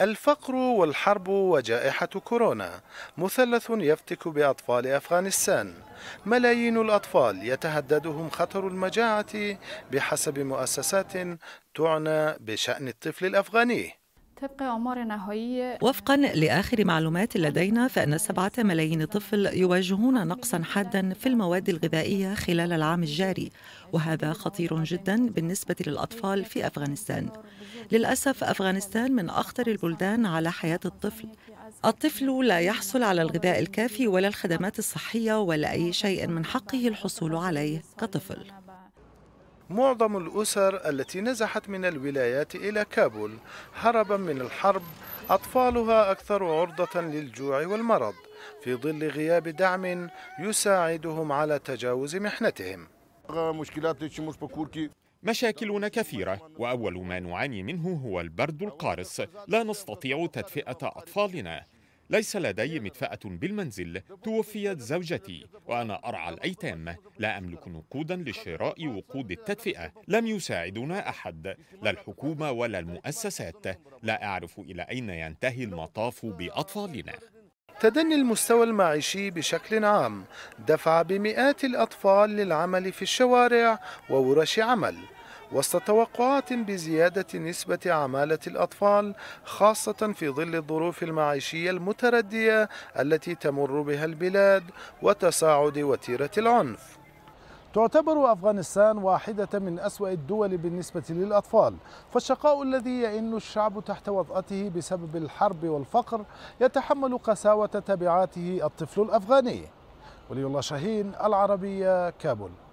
الفقر والحرب وجائحة كورونا مثلث يفتك بأطفال أفغانستان ملايين الأطفال يتهددهم خطر المجاعة بحسب مؤسسات تعنى بشأن الطفل الأفغاني تبقى أعمار نهائية وفقا لآخر معلومات لدينا فإن سبعة ملايين طفل يواجهون نقصا حادا في المواد الغذائية خلال العام الجاري وهذا خطير جدا بالنسبة للأطفال في أفغانستان للأسف أفغانستان من أخطر البلدان على حياة الطفل الطفل لا يحصل على الغذاء الكافي ولا الخدمات الصحية ولا أي شيء من حقه الحصول عليه كطفل معظم الأسر التي نزحت من الولايات إلى كابول هربا من الحرب أطفالها أكثر عرضة للجوع والمرض في ظل غياب دعم يساعدهم على تجاوز محنتهم مشاكلنا كثيرة وأول ما نعاني منه هو البرد القارس لا نستطيع تدفئة أطفالنا ليس لدي مدفأة بالمنزل توفيت زوجتي وأنا أرعى الأيتام لا أملك نقودا لشراء وقود التدفئة لم يساعدنا أحد لا الحكومة ولا المؤسسات لا أعرف إلى أين ينتهي المطاف بأطفالنا تدني المستوى المعيشي بشكل عام دفع بمئات الأطفال للعمل في الشوارع وورش عمل وسط توقعات بزيادة نسبة عمالة الأطفال خاصة في ظل الظروف المعيشية المتردية التي تمر بها البلاد وتصاعد وتيرة العنف تعتبر أفغانستان واحدة من أسوأ الدول بالنسبة للأطفال فالشقاء الذي يئن الشعب تحت وطأته بسبب الحرب والفقر يتحمل قساوة تبعاته الطفل الأفغاني ولي الله شاهين العربية كابول